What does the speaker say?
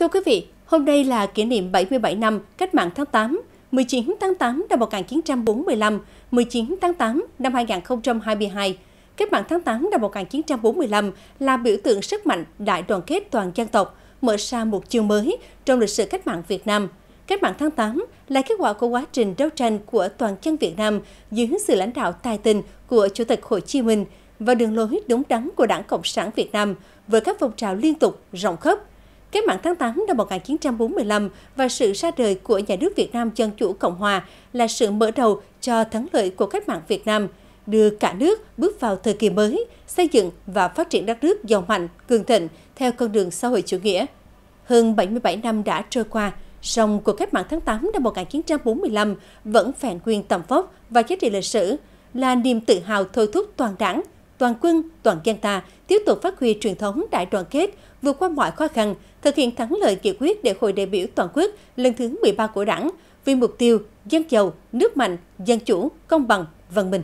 Thưa quý vị, hôm nay là kỷ niệm 77 năm Cách mạng tháng 8, 19 tháng 8 năm 1945, 19 tháng 8 năm 2022. Cách mạng tháng 8 năm 1945 là biểu tượng sức mạnh đại đoàn kết toàn dân tộc, mở ra một chương mới trong lịch sử cách mạng Việt Nam. Cách mạng tháng 8 là kết quả của quá trình đấu tranh của toàn dân Việt Nam dưới sự lãnh đạo tài tình của Chủ tịch Hồ Chí Minh và đường lối đúng đắn của Đảng Cộng sản Việt Nam với các phong trào liên tục rộng khắp, Cách mạng tháng 8 năm 1945 và sự ra đời của nhà nước Việt Nam Dân Chủ Cộng Hòa là sự mở đầu cho thắng lợi của cách mạng Việt Nam, đưa cả nước bước vào thời kỳ mới, xây dựng và phát triển đất nước giàu mạnh, cường thịnh theo con đường xã hội chủ nghĩa. Hơn 77 năm đã trôi qua, song cuộc cách mạng tháng 8 năm 1945 vẫn phản quyền tầm vóc và giá trị lịch sử, là niềm tự hào thôi thúc toàn đảng, toàn quân, toàn dân ta tiếp tục phát huy truyền thống đại đoàn kết, vượt qua mọi khó khăn, thực hiện thắng lợi nghị quyết đại hội đại biểu toàn quốc lần thứ 13 của Đảng vì mục tiêu dân giàu, nước mạnh, dân chủ, công bằng, văn minh.